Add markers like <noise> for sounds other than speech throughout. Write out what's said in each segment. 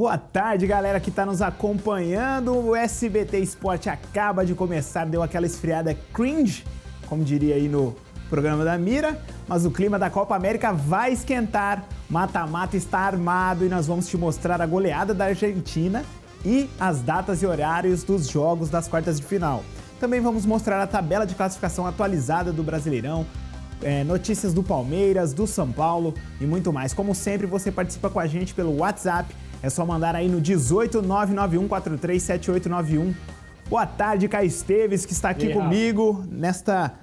Boa tarde, galera que está nos acompanhando. O SBT Esporte acaba de começar, deu aquela esfriada cringe, como diria aí no programa da Mira, mas o clima da Copa América vai esquentar. Mata-mata está armado e nós vamos te mostrar a goleada da Argentina e as datas e horários dos jogos das quartas de final. Também vamos mostrar a tabela de classificação atualizada do Brasileirão, é, notícias do Palmeiras, do São Paulo e muito mais. Como sempre, você participa com a gente pelo WhatsApp é só mandar aí no 18991437891. Boa tarde, Caio Esteves, que está aqui comigo nesta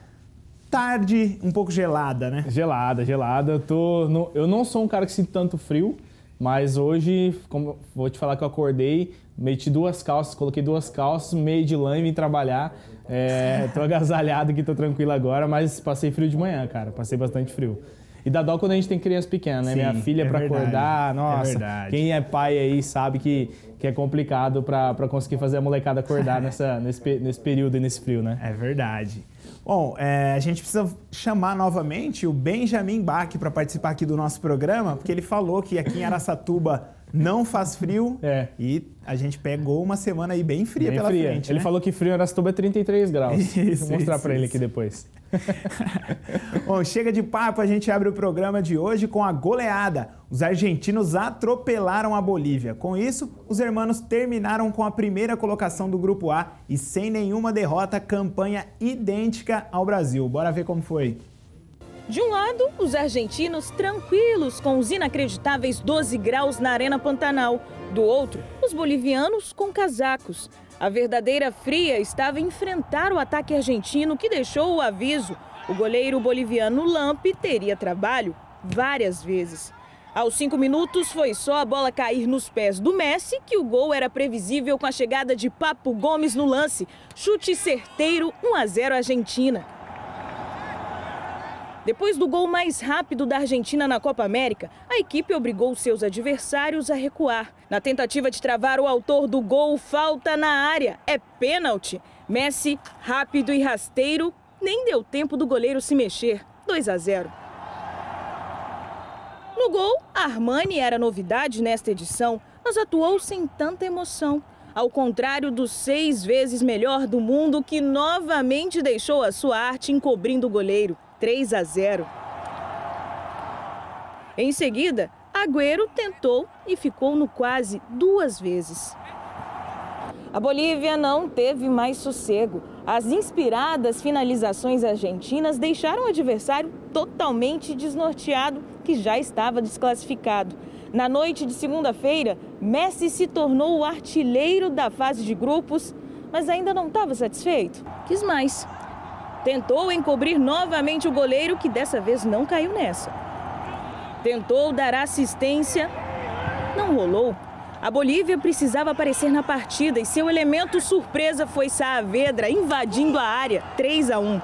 tarde um pouco gelada, né? Gelada, gelada. Eu, tô no... eu não sou um cara que sinto tanto frio, mas hoje, como vou te falar que eu acordei, meti duas calças, coloquei duas calças, meio de lã e vim trabalhar. É, tô agasalhado aqui, tô tranquilo agora, mas passei frio de manhã, cara. Passei bastante frio. E dá dó quando a gente tem criança pequena, né? Sim, Minha filha é para acordar, é nossa. É quem é pai aí sabe que, que é complicado para conseguir fazer a molecada acordar <laughs> nessa, nesse, nesse período e nesse frio, né? É verdade. Bom, é, a gente precisa chamar novamente o Benjamin Bach para participar aqui do nosso programa, porque ele falou que aqui em Araçatuba não faz frio. É. E a gente pegou uma semana aí bem fria bem pela fria. frente. Ele né? falou que frio era se é 33 graus. <laughs> Isso, Vou mostrar para ele aqui depois. <laughs> Bom, chega de papo, a gente abre o programa de hoje com a goleada. Os argentinos atropelaram a Bolívia. Com isso, os hermanos terminaram com a primeira colocação do grupo A e sem nenhuma derrota, campanha idêntica ao Brasil. Bora ver como foi. De um lado, os argentinos tranquilos com os inacreditáveis 12 graus na Arena Pantanal. Do outro, os bolivianos com casacos. A verdadeira fria estava enfrentar o ataque argentino que deixou o aviso. O goleiro boliviano Lamp teria trabalho várias vezes. Aos cinco minutos, foi só a bola cair nos pés do Messi que o gol era previsível com a chegada de Papo Gomes no lance. Chute certeiro, 1 a 0 Argentina. Depois do gol mais rápido da Argentina na Copa América, a equipe obrigou seus adversários a recuar. Na tentativa de travar o autor do gol, falta na área. É pênalti. Messi, rápido e rasteiro, nem deu tempo do goleiro se mexer. 2 a 0. No gol, Armani era novidade nesta edição, mas atuou sem tanta emoção. Ao contrário do seis vezes melhor do mundo, que novamente deixou a sua arte encobrindo o goleiro. 3 a 0. Em seguida, Agüero tentou e ficou no quase duas vezes. A Bolívia não teve mais sossego. As inspiradas finalizações argentinas deixaram o adversário totalmente desnorteado, que já estava desclassificado. Na noite de segunda-feira, Messi se tornou o artilheiro da fase de grupos, mas ainda não estava satisfeito. Quis mais. Tentou encobrir novamente o goleiro, que dessa vez não caiu nessa. Tentou dar assistência, não rolou. A Bolívia precisava aparecer na partida e seu elemento surpresa foi Saavedra invadindo a área, 3 a 1.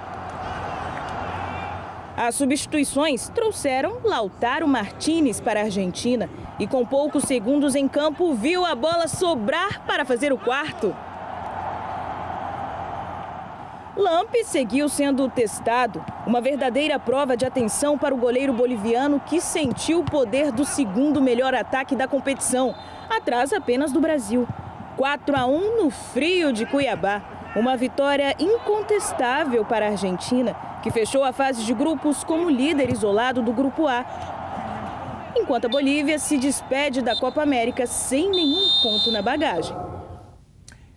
As substituições trouxeram Lautaro Martinez para a Argentina e com poucos segundos em campo viu a bola sobrar para fazer o quarto. Lampi seguiu sendo testado, uma verdadeira prova de atenção para o goleiro boliviano que sentiu o poder do segundo melhor ataque da competição, atrás apenas do Brasil. 4 a 1 no frio de Cuiabá. Uma vitória incontestável para a Argentina, que fechou a fase de grupos como líder isolado do Grupo A. Enquanto a Bolívia se despede da Copa América sem nenhum ponto na bagagem.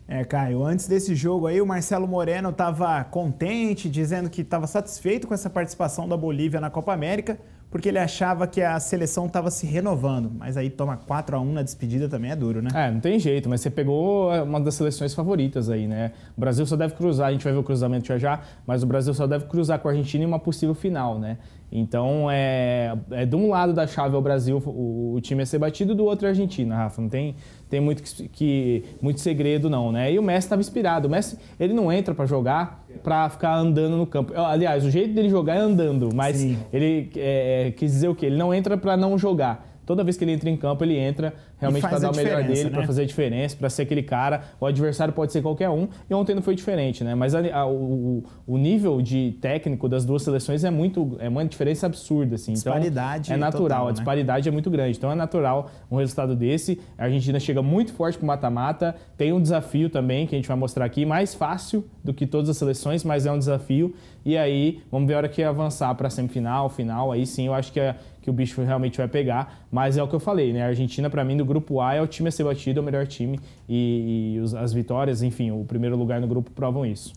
É, Caio, antes desse jogo aí, o Marcelo Moreno estava contente, dizendo que estava satisfeito com essa participação da Bolívia na Copa América, porque ele achava que a seleção estava se renovando. Mas aí toma 4 a 1 na despedida também é duro, né? É, não tem jeito, mas você pegou é, uma das seleções favoritas aí, né? O Brasil só deve cruzar, a gente vai ver o cruzamento já já, mas o Brasil só deve cruzar com a Argentina em uma possível final, né? Então, é, é de um lado da chave ao é Brasil o, o time é ser batido, do outro é a Argentina, Rafa. Não tem, tem muito, que, que muito segredo, não, né? E o Messi estava inspirado. O Messi, ele não entra para jogar para ficar andando no campo. Aliás, o jeito dele jogar é andando, mas Sim. ele é, é quis dizer o quê? Ele não entra para não jogar. Toda vez que ele entra em campo, ele entra realmente para dar o melhor dele, né? para fazer a diferença, para ser aquele cara. O adversário pode ser qualquer um, e ontem não foi diferente, né? Mas a, a, o, o nível de técnico das duas seleções é muito é uma diferença absurda, assim. Então, disparidade é natural, total, a né? disparidade é muito grande. Então é natural um resultado desse. A Argentina chega muito forte pro mata-mata, tem um desafio também que a gente vai mostrar aqui, mais fácil do que todas as seleções, mas é um desafio. E aí, vamos ver a hora que avançar para semifinal, final, aí sim eu acho que a que o bicho realmente vai pegar. Mas é o que eu falei, né? A Argentina, para mim, do grupo A é o time a ser batido, é o melhor time. E, e, as vitórias, enfim, o primeiro lugar no grupo provam isso.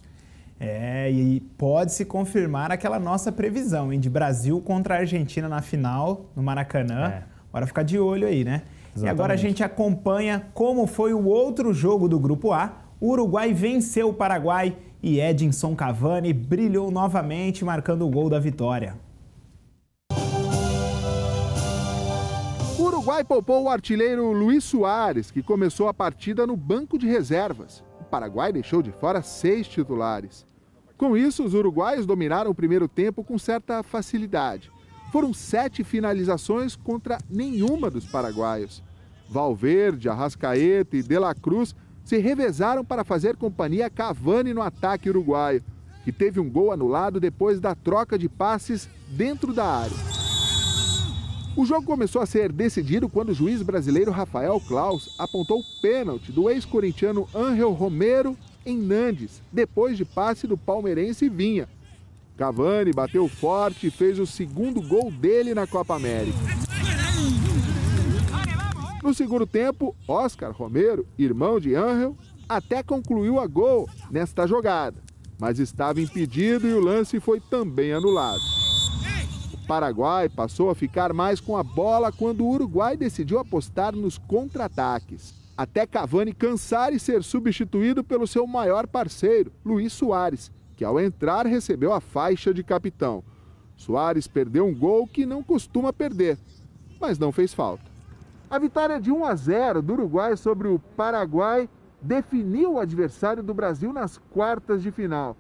É, e pode se confirmar aquela nossa previsão, hein? De Brasil contra a Argentina na final, no Maracanã. É. Bora ficar de olho aí, né? Exatamente. E agora a gente acompanha como foi o outro jogo do grupo A. O Uruguai venceu o Paraguai e Edinson Cavani brilhou novamente, marcando o gol da vitória. Uruguai poupou o artilheiro Luiz Soares, que começou a partida no banco de reservas. O Paraguai deixou de fora seis titulares. Com isso, os uruguaios dominaram o primeiro tempo com certa facilidade. Foram sete finalizações contra nenhuma dos paraguaios. Valverde, Arrascaeta e De La Cruz se revezaram para fazer companhia a Cavani no ataque uruguaio, que teve um gol anulado depois da troca de passes dentro da área. O jogo começou a ser decidido quando o juiz brasileiro Rafael Klaus apontou o pênalti do ex-corintiano Ángel Romero em Nandes, depois de passe do palmeirense Vinha. Cavani bateu forte e fez o segundo gol dele na Copa América. No segundo tempo, Oscar Romero, irmão de Ángel, até concluiu a gol nesta jogada, mas estava impedido e o lance foi também anulado. Paraguai passou a ficar mais com a bola quando o Uruguai decidiu apostar nos contra-ataques. Até Cavani cansar e ser substituído pelo seu maior parceiro, Luiz Soares, que ao entrar recebeu a faixa de capitão. Soares perdeu um gol que não costuma perder, mas não fez falta. A vitória de 1 a 0 do Uruguai sobre o Paraguai definiu o adversário do Brasil nas quartas de final.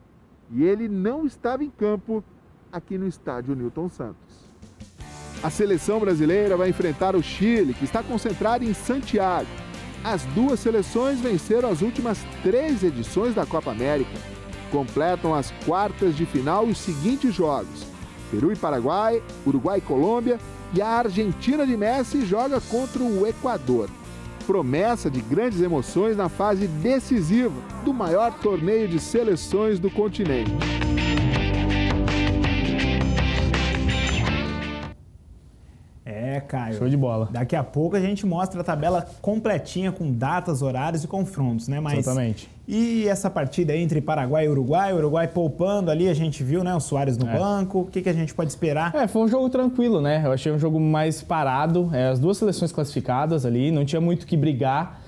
E ele não estava em campo aqui no estádio Newton Santos. A seleção brasileira vai enfrentar o Chile, que está concentrado em Santiago. As duas seleções venceram as últimas três edições da Copa América. Completam as quartas de final os seguintes jogos: Peru e Paraguai, Uruguai e Colômbia e a Argentina de Messi joga contra o Equador. Promessa de grandes emoções na fase decisiva do maior torneio de seleções do continente. Caio? Show de bola. Daqui a pouco a gente mostra a tabela completinha com datas, horários e confrontos, né? Mas Exatamente. E essa partida entre Paraguai e Uruguai, o Uruguai poupando ali, a gente viu, né? O Soares no é. banco, o que, que a gente pode esperar? É, foi um jogo tranquilo, né? Eu achei um jogo mais parado, é, as duas seleções classificadas ali, não tinha muito que brigar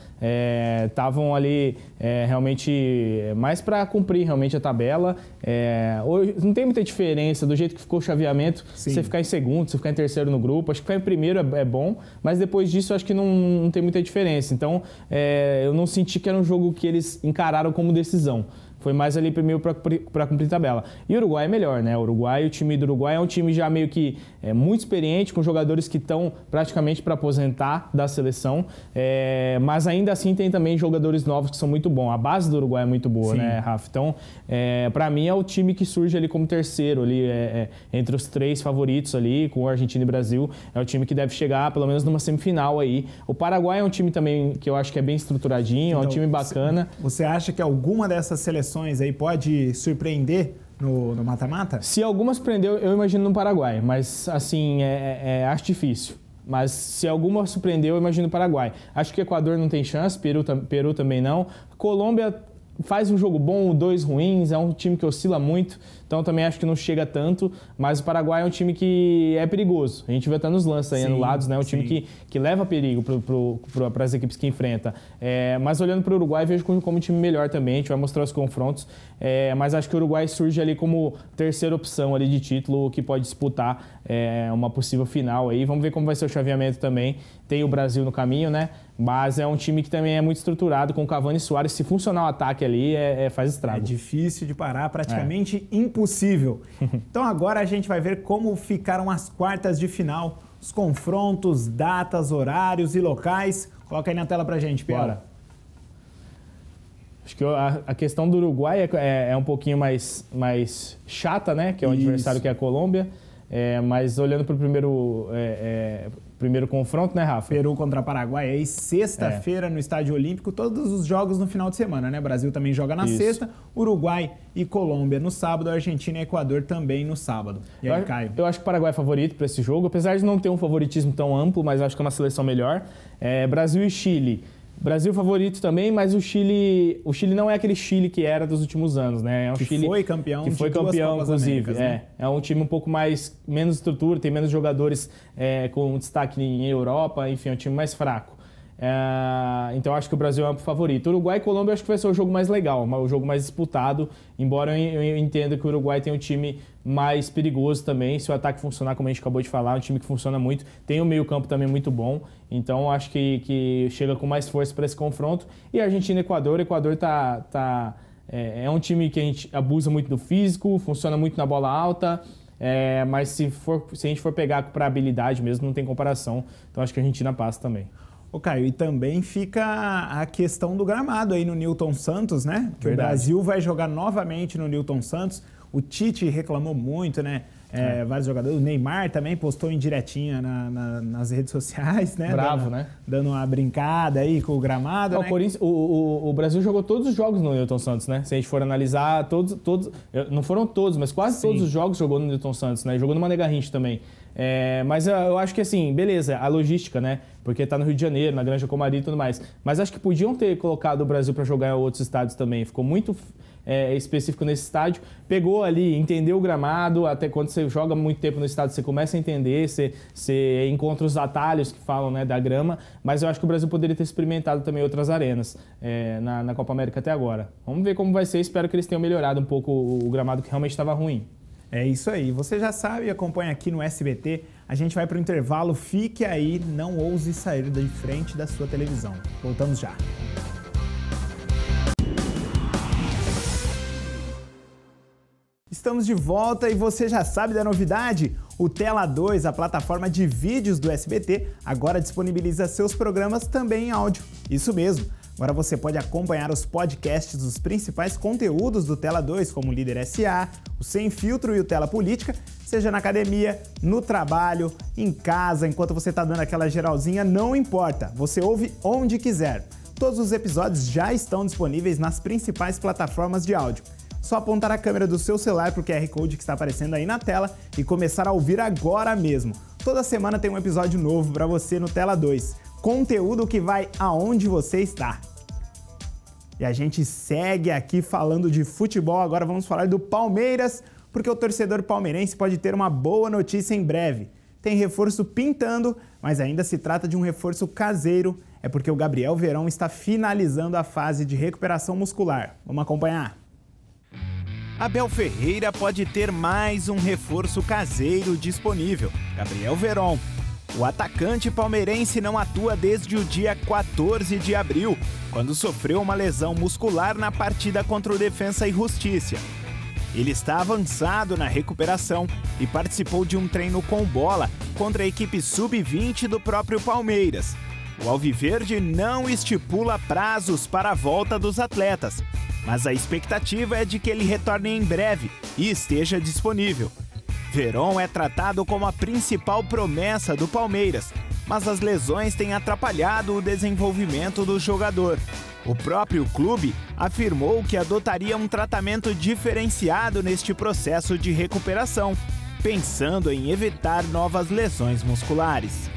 estavam é, ali é, realmente é, mais para cumprir realmente a tabela. É, hoje, não tem muita diferença do jeito que ficou o chaveamento, Sim. você ficar em segundo, você ficar em terceiro no grupo. Acho que ficar em primeiro é, é, bom, mas depois disso acho que não, não tem muita diferença. Então é, eu não senti que era um jogo que eles encararam como decisão. Foi mais ali para cumprir tabela. E o Uruguai é melhor, né? O Uruguai, o time do Uruguai é um time já meio que é, muito experiente, com jogadores que estão praticamente para aposentar da seleção. É, mas ainda assim tem também jogadores novos que são muito bons. A base do Uruguai é muito boa, Sim. né, Rafa? Então, é, para mim é o time que surge ali como terceiro, ali, é, é, entre os três favoritos ali, com Argentina e Brasil. É o time que deve chegar pelo menos numa semifinal aí. O Paraguai é um time também que eu acho que é bem estruturadinho, então, é um então, time bacana. Você acha que alguma dessas seleções seleções aí pode surpreender no mata-mata? Se algumas surpreendeu, eu imagino no Paraguai, mas assim, é, é, é, acho difícil. Mas se alguma surpreendeu, eu imagino no Paraguai. Acho que Equador não tem chance, Peru, Peru também não. Colômbia faz um jogo bom, dois ruins, é um time que oscila muito, então também acho que não chega tanto, mas o Paraguai é um time que é perigoso. A gente vê até nos lances aí anulados, né? Um sim. time que, que leva perigo para pro, pro as equipes que enfrenta. É, mas olhando para o Uruguai, vejo como, como um time melhor também, a gente vai mostrar os confrontos, é, mas acho que o Uruguai surge ali como terceira opção ali de título que pode disputar é, uma possível final aí. Vamos ver como vai ser o chaveamento também. Tem o Brasil no caminho, né? Mas é um time que também é muito estruturado, com Cavani e Soares. Se funcionar o ataque ali, é, é faz estrago. É difícil de parar, praticamente é. impossível. <laughs> então agora a gente vai ver como ficaram as quartas de final, os confrontos, datas, horários e locais. Coloca aí na tela pra gente, Pedro. Bora. Acho que a, questão do Uruguai é, é, é, um pouquinho mais, mais chata, né? Que é o adversário que é a Colômbia. É, mas olhando para o primeiro é, primeiro confronto, né, Rafa? Peru contra Paraguai aí, sexta-feira é. no Estádio Olímpico, todos os jogos no final de semana, né? Brasil também joga na Isso. sexta, Uruguai e Colômbia no sábado, Argentina e Equador também no sábado. E aí, eu, Caio? Eu acho que o Paraguai é favorito para esse jogo, apesar de não ter um favoritismo tão amplo, mas acho que é uma seleção melhor. É, Brasil e Chile. Brasil favorito também, mas o Chile, o Chile não é aquele Chile que era dos últimos anos, né? É um que Chile foi campeão, que foi campeão, inclusive. né? é, é um time um pouco mais menos estrutura, tem menos jogadores é, com destaque em Europa, enfim, é um time mais fraco. É, então acho que o Brasil é o favorito. Uruguai e Colômbia acho que vai ser o jogo mais legal, o jogo mais disputado, embora eu, eu entenda que o Uruguai tem um time mais perigoso também. Se o ataque funcionar, como a gente acabou de falar, é um time que funciona muito, tem o um meio-campo também muito bom. Então acho que, que chega com mais força para esse confronto. E Argentina e Equador, o Equador tá, tá, é, é, um time que a gente abusa muito do físico, funciona muito na bola alta. É, mas se, for, se a gente for pegar para habilidade mesmo, não tem comparação. Então acho que a Argentina passa também. Ô Caio, e também fica a questão do gramado aí no Newton Santos, né? Que Verdade. o Brasil vai jogar novamente no Newton Santos. O Tite reclamou muito, né? É, é, vários jogadores. O Neymar também postou indiretinha na, na, nas redes sociais, né? Bravo, dando, né? Dando uma brincada aí com o gramado. Não, né? o, o, o, Brasil jogou todos os jogos no Newton Santos, né? Se a gente for analisar, todos. todos não foram todos, mas quase Sim. todos os jogos jogou no Newton Santos, né? Jogou no Mané Garrincha também. É, mas eu acho que assim, beleza, a logística, né? Porque tá no Rio de Janeiro, na Granja Comari e tudo mais. Mas acho que podiam ter colocado o Brasil para jogar em outros estados também. Ficou muito é, específico nesse estádio, pegou ali, entendeu o gramado, até quando você joga muito tempo no estádio, você começa a entender, você, você encontra os atalhos que falam né, da grama, mas eu acho que o Brasil poderia ter experimentado também outras arenas é, na, na Copa América até agora. Vamos ver como vai ser, espero que eles tenham melhorado um pouco o gramado que realmente estava ruim. É isso aí. Você já sabe e acompanha aqui no SBT. A gente vai para o intervalo. Fique aí, não ouse sair de frente da sua televisão. Voltamos já. Estamos de volta e você já sabe da novidade? O Tela 2, a plataforma de vídeos do SBT, agora disponibiliza seus programas também em áudio. Isso mesmo. Agora você pode acompanhar os podcasts dos principais conteúdos do Tela 2, como o Líder SA, o Sem Filtro e o Tela Política, seja na academia, no trabalho, em casa, enquanto você está dando aquela geralzinha, não importa, você ouve onde quiser. Todos os episódios já estão disponíveis nas principais plataformas de áudio só apontar a câmera do seu celular para o QR Code que está aparecendo aí na tela e começar a ouvir agora mesmo. Toda semana tem um episódio novo para você no Tela 2. Conteúdo que vai aonde você está. E a gente segue aqui falando de futebol, agora vamos falar do Palmeiras, porque o torcedor palmeirense pode ter uma boa notícia em breve. Tem reforço pintando, mas ainda se trata de um reforço caseiro. É porque o Gabriel Verão está finalizando a fase de recuperação muscular. Vamos acompanhar. Abel Ferreira pode ter mais um reforço caseiro disponível, Gabriel Veron. O atacante palmeirense não atua desde o dia 14 de abril, quando sofreu uma lesão muscular na partida contra o Defensa e Justiça. Ele está avançado na recuperação e participou de um treino com bola contra a equipe sub-20 do próprio Palmeiras. O Alviverde não estipula prazos para a volta dos atletas, mas a expectativa é de que ele retorne em breve e esteja disponível. Verón é tratado como a principal promessa do Palmeiras, mas as lesões têm atrapalhado o desenvolvimento do jogador. O próprio clube afirmou que adotaria um tratamento diferenciado neste processo de recuperação, pensando em evitar novas lesões musculares.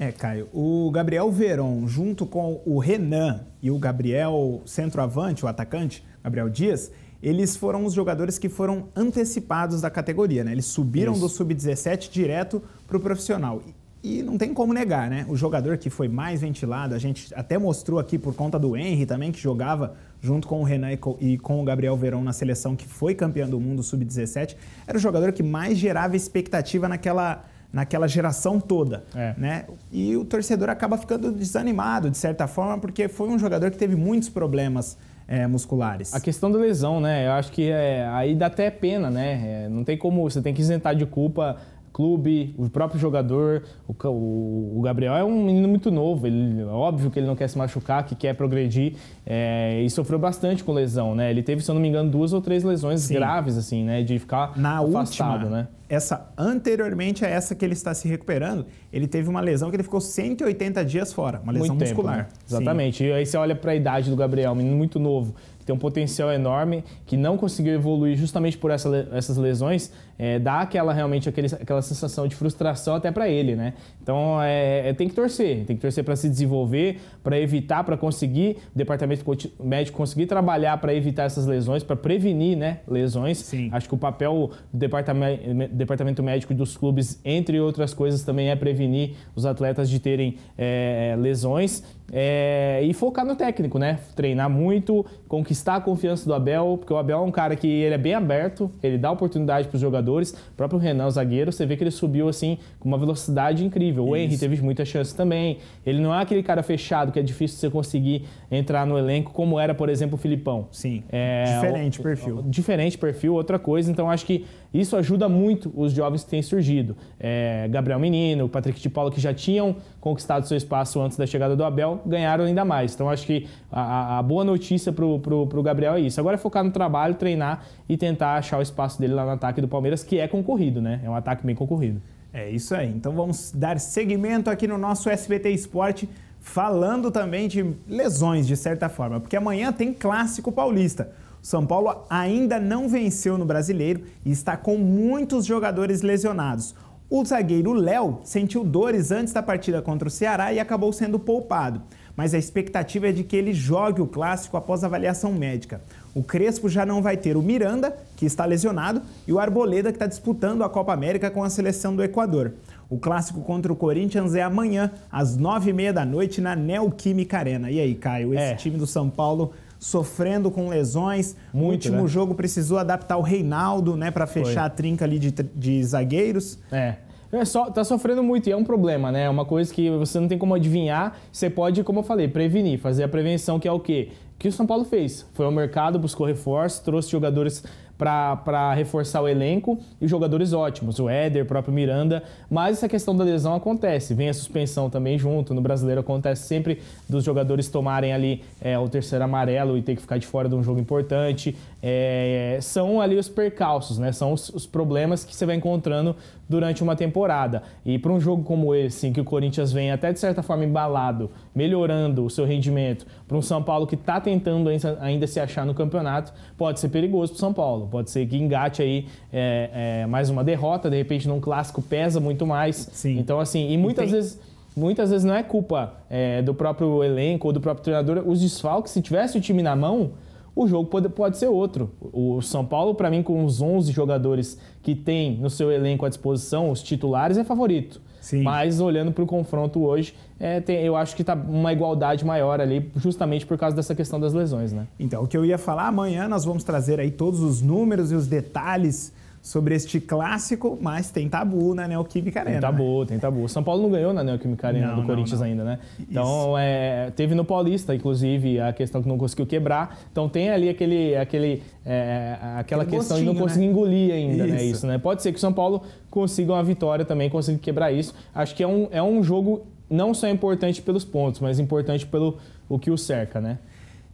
É, Caio. O Gabriel Veron, junto com o Renan e o Gabriel centroavante, o atacante, Gabriel Dias, eles foram os jogadores que foram antecipados da categoria, né? Eles subiram Isso. do sub-17 direto para o profissional. E não tem como negar, né? O jogador que foi mais ventilado, a gente até mostrou aqui por conta do Henry também, que jogava junto com o Renan e com o Gabriel Verão na seleção, que foi campeão do mundo sub-17, era o jogador que mais gerava expectativa naquela naquela geração toda. É. Né? E o torcedor acaba ficando desanimado, de certa forma, porque foi um jogador que teve muitos problemas é, musculares. A questão da lesão, né? Eu acho que é, aí dá até pena, né? É, não tem como, você tem que isentar de culpa clube, o próprio jogador. O, o Gabriel é um menino muito novo, ele, óbvio que ele não quer se machucar, que quer progredir é, e sofreu bastante com lesão, né? Ele teve, se eu não me engano, duas ou três lesões Sim. graves, assim, né? De ficar Na afastado, última, né? Essa anteriormente a essa que ele está se recuperando, ele teve uma lesão que ele ficou 180 dias fora, uma lesão muito muscular. Tempo, né? Exatamente. Sim. E aí você olha para a idade do Gabriel, um menino muito novo tem um potencial enorme, que não conseguiu evoluir justamente por essa, essas lesões, é, dá aquela realmente aquele, aquela sensação de frustração até para ele, né? Então é, é, tem que torcer, tem que torcer para se desenvolver, para evitar, para conseguir o departamento médico conseguir trabalhar para evitar essas lesões, para prevenir, né, lesões. Sim. Acho que o papel do departamento, departamento médico dos clubes, entre outras coisas, também é prevenir os atletas de terem é, é lesões. É, e focar no técnico, né? Treinar muito, conquistar a confiança do Abel, porque o Abel é um cara que ele é bem aberto, ele dá oportunidade para os jogadores. O próprio Renan, o zagueiro, você vê que ele subiu assim com uma velocidade incrível. O Henrique Henry teve muita chance também. Ele não é aquele cara fechado que é difícil você conseguir entrar no elenco, como era, por exemplo, o Filipão. Sim. É, diferente o, perfil. O, diferente perfil, outra coisa. Então acho que isso ajuda muito os jovens que têm surgido. É, Gabriel Menino, Patrick de Paula, que já tinham conquistado seu espaço antes da chegada do Abel, ganharam ainda mais. Então acho que a, a boa notícia para o Gabriel é isso. Agora é focar no trabalho, treinar e tentar achar o espaço dele lá no ataque do Palmeiras, que é concorrido, né? É um ataque bem concorrido. É isso aí. Então vamos dar seguimento aqui no nosso SBT Esporte, falando também de lesões, de certa forma, porque amanhã tem clássico paulista. O São Paulo ainda não venceu no brasileiro e está com muitos jogadores lesionados. O zagueiro Léo sentiu dores antes da partida contra o Ceará e acabou sendo poupado, mas a expectativa é de que ele jogue o clássico após avaliação médica. O Crespo já não vai ter o Miranda, que está lesionado, e o Arboleda, que está disputando a Copa América com a seleção do Equador. O clássico contra o Corinthians é amanhã, às nove e meia da noite, na Neoquímica Arena. E aí, Caio, esse é. time do São Paulo sofrendo com lesões. Muito, no último né? jogo precisou adaptar o Reinaldo, né, para fechar Foi. a trinca ali de, de zagueiros. É. É só, tá sofrendo muito e é um problema, né? É uma coisa que você não tem como adivinhar. Você pode, como eu falei, prevenir, fazer a prevenção, que é o quê? que o São Paulo fez. Foi ao mercado, buscou reforço, trouxe jogadores para reforçar o elenco e jogadores ótimos, o Éder, o próprio Miranda, mas essa questão da lesão acontece, vem a suspensão também junto, no brasileiro acontece sempre dos jogadores tomarem ali é, o terceiro amarelo e ter que ficar de fora de um jogo importante, é, são ali os percalços, né? são os, os, problemas que você vai encontrando durante uma temporada, e para um jogo como esse, em que o Corinthians vem até de certa forma embalado, melhorando o seu rendimento, para um São Paulo que está tentando ainda se achar no campeonato, pode ser perigoso para o São Paulo. Pode ser que engate aí é, é, mais uma derrota, de repente num clássico pesa muito mais. Sim. Então, assim, e muitas Entendi. vezes muitas vezes não é culpa é, do próprio elenco ou do próprio treinador. Os desfalques, se tivesse o time na mão, o jogo pode, pode ser outro. O São Paulo, para mim, com os 11 jogadores que tem no seu elenco à disposição, os titulares, é favorito. Sim. Mas olhando para o confronto hoje, é, tem, eu acho que está uma igualdade maior ali, justamente por causa dessa questão das lesões, né? Então, o que eu ia falar, amanhã nós vamos trazer aí todos os números e os detalhes sobre este clássico, mas tem tabu na Neoquímica Arena. Tem tabu, né? tem tabu. São Paulo não ganhou na Neoquímica Arena não, do não, Corinthians não. ainda, né? Então, é, teve no Paulista, inclusive, a questão que não conseguiu quebrar. Então, tem ali aquele, aquele, é, aquela aquele questão de não né? conseguir né? engolir ainda, né? isso. né? Isso, né? Pode ser que o São Paulo consiga uma vitória também, consiga quebrar isso. Acho que é um, é um jogo não só importante pelos pontos, mas importante pelo o que o cerca, né?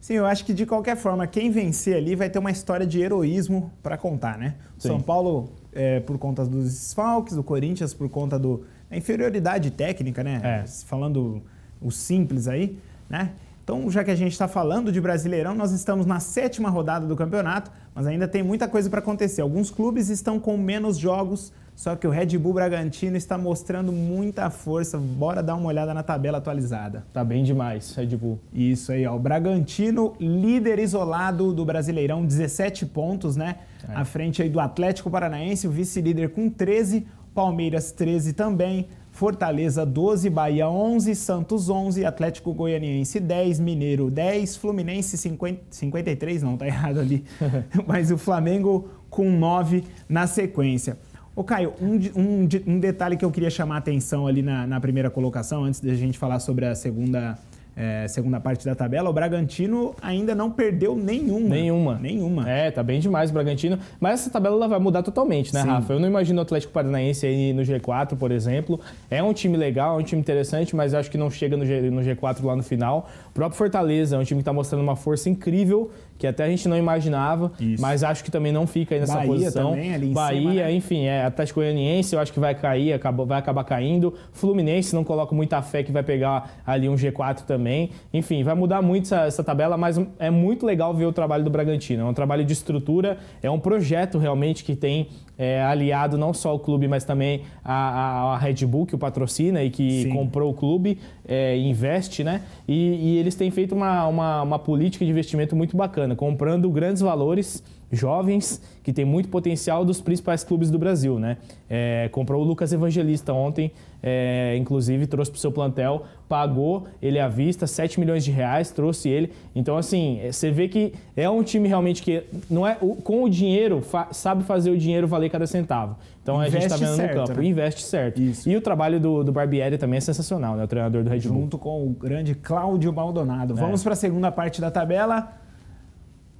Sim, eu acho que de qualquer forma, quem vencer ali vai ter uma história de heroísmo para contar, né? Sim. São Paulo é, por conta dos desfalques, o Corinthians por conta do, da inferioridade técnica, né? É. Falando o simples aí, né? Então, já que a gente está falando de Brasileirão, nós estamos na sétima rodada do campeonato, mas ainda tem muita coisa para acontecer. Alguns clubes estão com menos jogos só que o Red Bull Bragantino está mostrando muita força. Bora dar uma olhada na tabela atualizada. Tá bem demais, Red Bull. Isso aí, ó. O Bragantino, líder isolado do Brasileirão, 17 pontos, né? É. À frente aí do Atlético Paranaense, o vice-líder com 13, Palmeiras 13 também, Fortaleza 12, Bahia 11, Santos 11, Atlético Goianiense 10, Mineiro 10, Fluminense 50, 53, não, tá errado ali, <laughs> mas o Flamengo com 9 na sequência. Ô Caio, um, um, um detalhe que eu queria chamar a atenção ali na, na primeira colocação, antes da gente falar sobre a segunda é, segunda parte da tabela, o Bragantino ainda não perdeu nenhuma. Nenhuma. Nenhuma. É, tá bem demais o Bragantino. Mas essa tabela ela vai mudar totalmente, né, Sim. Rafa? Eu não imagino o Atlético Paranaense aí no G4, por exemplo. É um time legal, é um time interessante, mas eu acho que não chega no, G, no G4 lá no final. O próprio Fortaleza é um time que tá mostrando uma força incrível, que até a gente não imaginava, Isso. mas acho que também não fica aí nessa Bahia posição. Também, ali em Bahia, cima, né? enfim, é Atlético Goianiense, eu acho que vai cair, acabou, vai acabar caindo. Fluminense, não coloco muita fé que vai pegar ali um G4 também. Enfim, vai mudar muito essa, essa tabela, mas é muito legal ver o trabalho do Bragantino. É um trabalho de estrutura, é um projeto realmente que tem é, aliado não só ao clube, mas também à, Red Bull, que o patrocina e que Sim. comprou o clube, é, investe, né? E, e, eles têm feito uma, uma, uma política de investimento muito bacana, comprando grandes valores jovens que tem muito potencial dos principais clubes do Brasil, né? É, comprou o Lucas Evangelista ontem, é, inclusive trouxe para o seu plantel, pagou ele à vista 7 milhões de reais, trouxe ele. Então assim, é, você vê que é um time realmente que não é com o dinheiro fa, sabe fazer o dinheiro valer cada centavo. Então investe a gente tá está vendo certo, no campo, né? investe certo. Isso. E o trabalho do, do, Barbieri também é sensacional, né? O treinador do Red Bull. Junto com o grande Cláudio Maldonado. É. Vamos para a segunda parte da tabela.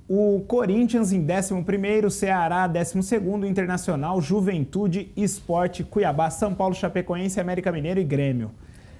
O Corinthians em 11º, Ceará 12 Internacional, Juventude, Esporte, Cuiabá, São Paulo, Chapecoense, América Mineiro e Grêmio.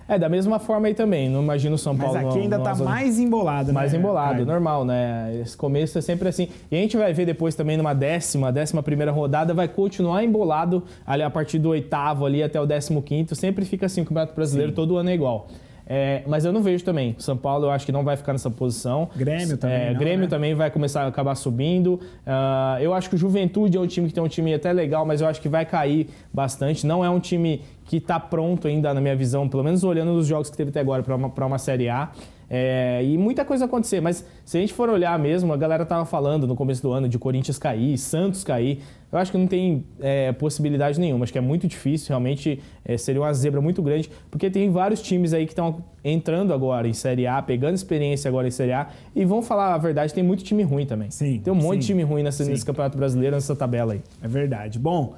É, da mesma forma aí também. Não imagino São Paulo. Mas aqui ainda está tá mais embolado, né? Mais embolado, é. normal, né? Esse começo é sempre assim. E a gente vai ver depois também numa décima, décima primeira rodada, vai continuar embolado ali a partir do oitavo ali até o décimo quinto. Sempre fica assim, o Campeonato Brasileiro Sim. todo ano é igual. É, mas eu não vejo também. São Paulo eu acho que não vai ficar nessa posição. Grêmio é, também. É, não, né? Grêmio né? também vai começar a acabar subindo. Uh, eu acho que o Juventude é um time que tem um time até legal, mas eu acho que vai cair bastante. Não é um time que está pronto ainda, na minha visão, pelo menos olhando os jogos que teve até agora, para uma, uma Série A. É, e muita coisa acontecer, mas se a gente for olhar mesmo, a galera tava falando no começo do ano de Corinthians cair, Santos cair. Eu acho que não tem é, possibilidade nenhuma, acho que é muito difícil, realmente é, seria uma zebra muito grande, porque tem vários times aí que estão entrando agora em Série A, pegando experiência agora em Série A, e vão falar a verdade, tem muito time ruim também. Sim. Tem um monte sim, de time ruim nessa, nesse Campeonato Brasileiro, nessa tabela aí. É verdade. Bom,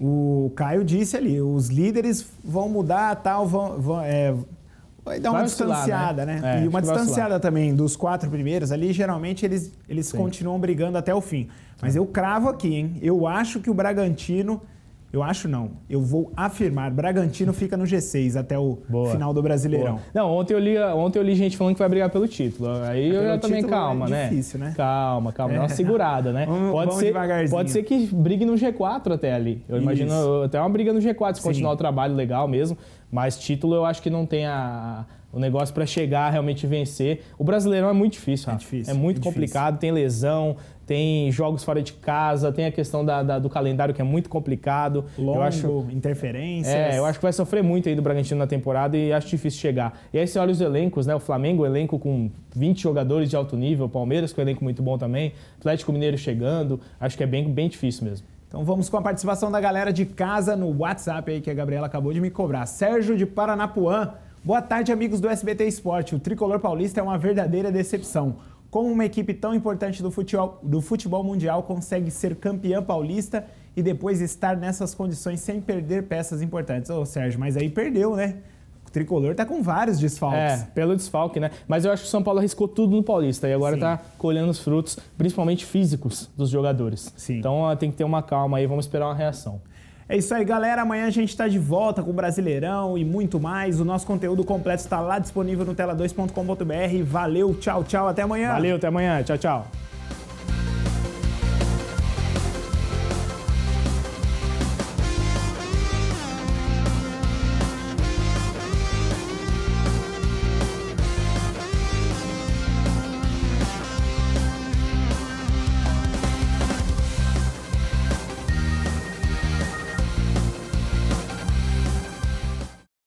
o Caio disse ali, os líderes vão mudar, tal, vão, vão é Vai dar vai uma distanciada, né? né? É, e uma distanciada também dos quatro primeiros ali, geralmente eles, eles continuam brigando até o fim. Mas eu cravo aqui, hein? Eu acho que o Bragantino eu acho não. Eu vou afirmar. Bragantino fica no G6 até o Boa. final do Brasileirão. Boa. Não, ontem eu, li, ontem eu li gente falando que vai brigar pelo título. Aí é, eu já também é calma, é né? Difícil, né? Calma, calma. É. Dá uma é. segurada, né? Vamos, pode, vamos ser, pode ser que brigue no G4 até ali. Eu Isso. imagino até uma briga no G4 se Sim. continuar o trabalho legal mesmo. Mas título eu acho que não tem a, o negócio para chegar realmente vencer. O brasileirão é muito difícil, é, difícil, é muito é complicado, tem lesão, tem jogos fora de casa, tem a questão da, da, do calendário que é muito complicado. Longo, eu acho, interferências. É, eu acho que vai sofrer muito aí do Bragantino na temporada e acho difícil chegar. E aí você olha os elencos, né? O Flamengo, elenco com 20 jogadores de alto nível, Palmeiras com um elenco muito bom também, Atlético Mineiro chegando, acho que é bem, bem difícil mesmo. Então vamos com a participação da galera de casa no WhatsApp aí que a Gabriela acabou de me cobrar. Sérgio de Paranapuã. Boa tarde, amigos do SBT Esporte. O tricolor paulista é uma verdadeira decepção. Como uma equipe tão importante do futebol, do futebol mundial consegue ser campeã paulista e depois estar nessas condições sem perder peças importantes? Ô, oh, Sérgio, mas aí perdeu, né? O tricolor tá com vários desfalques. É, pelo desfalque, né? Mas eu acho que o São Paulo arriscou tudo no Paulista e agora Sim. tá colhendo os frutos, principalmente físicos, dos jogadores. Sim. Então tem que ter uma calma aí, vamos esperar uma reação. É isso aí, galera. Amanhã a gente está de volta com o Brasileirão e muito mais. O nosso conteúdo completo está lá disponível no tela2.com.br. Valeu, tchau, tchau. Até amanhã. Valeu, até amanhã. Tchau, tchau.